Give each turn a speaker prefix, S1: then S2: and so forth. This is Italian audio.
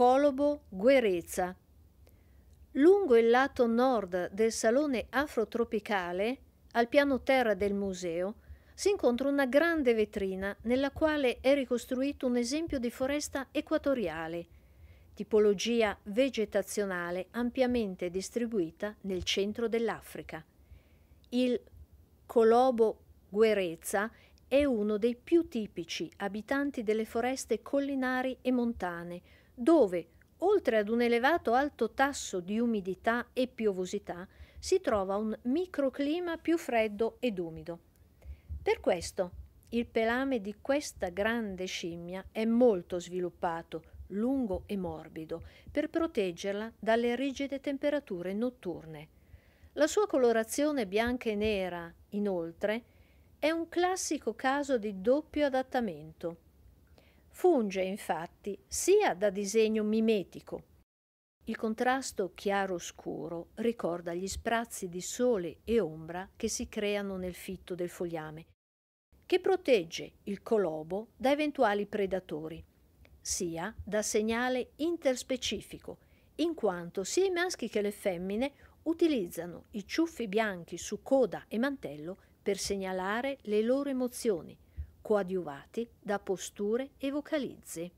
S1: Colobo Guerezza. Lungo il lato nord del salone afrotropicale, al piano terra del museo, si incontra una grande vetrina nella quale è ricostruito un esempio di foresta equatoriale, tipologia vegetazionale ampiamente distribuita nel centro dell'Africa. Il Colobo Guerezza è uno dei più tipici abitanti delle foreste collinari e montane, dove, oltre ad un elevato alto tasso di umidità e piovosità, si trova un microclima più freddo ed umido. Per questo il pelame di questa grande scimmia è molto sviluppato, lungo e morbido, per proteggerla dalle rigide temperature notturne. La sua colorazione bianca e nera, inoltre, è un classico caso di doppio adattamento funge infatti sia da disegno mimetico. Il contrasto chiaro-scuro ricorda gli sprazzi di sole e ombra che si creano nel fitto del fogliame, che protegge il colobo da eventuali predatori, sia da segnale interspecifico, in quanto sia i maschi che le femmine utilizzano i ciuffi bianchi su coda e mantello per segnalare le loro emozioni, coadiuvati da posture e vocalizzi.